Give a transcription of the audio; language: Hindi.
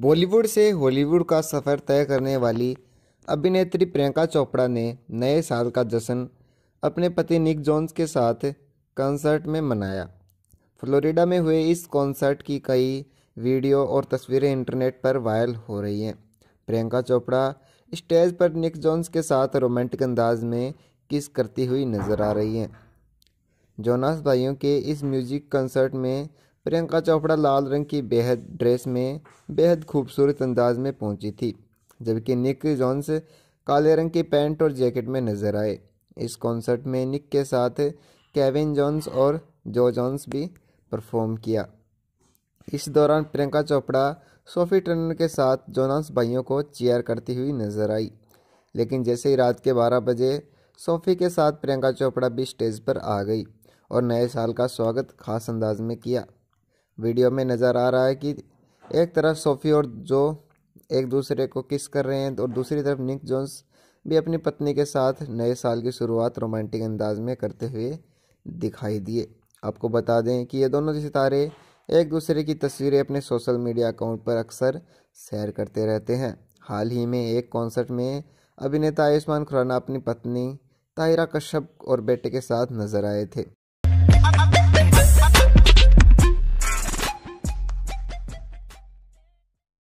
बॉलीवुड से हॉलीवुड का सफ़र तय करने वाली अभिनेत्री प्रियंका चोपड़ा ने नए साल का जश्न अपने पति निक जॉन्स के साथ कंसर्ट में मनाया फ्लोरिडा में हुए इस कॉन्सर्ट की कई वीडियो और तस्वीरें इंटरनेट पर वायरल हो रही हैं प्रियंका चोपड़ा स्टेज पर निक जॉन्स के साथ रोमांटिक अंदाज में किस करती हुई नजर आ रही हैं जोनास भाइयों के इस म्यूजिक कंसर्ट में प्रियंका चोपड़ा लाल रंग की बेहद ड्रेस में बेहद खूबसूरत अंदाज में पहुंची थी जबकि निक जॉन्स काले रंग की पैंट और जैकेट में नजर आए इस कॉन्सर्ट में निक के साथ केविन जॉन्स और जो जॉन्स भी परफॉर्म किया इस दौरान प्रियंका चोपड़ा सोफी टर्नर के साथ जोनास भाइयों को चेयर करती हुई नजर आई लेकिन जैसे ही रात के 12 बजे सोफी के साथ प्रियंका चोपड़ा भी स्टेज पर आ गई और नए साल का स्वागत खास अंदाज में किया वीडियो में नज़र आ रहा है कि एक तरफ सोफी और जो एक दूसरे को किस कर रहे हैं और दूसरी तरफ निक जोन्स भी अपनी पत्नी के साथ नए साल की शुरुआत रोमांटिक अंदाज में करते हुए दिखाई दिए आपको बता दें कि ये दोनों सितारे एक दूसरे की तस्वीरें अपने सोशल मीडिया अकाउंट पर अक्सर शेयर करते रहते हैं हाल ही में एक कॉन्सर्ट में अभिनेता आयुष्मान खुराना अपनी पत्नी ताहिरा कश्यप और बेटे के साथ नजर आए थे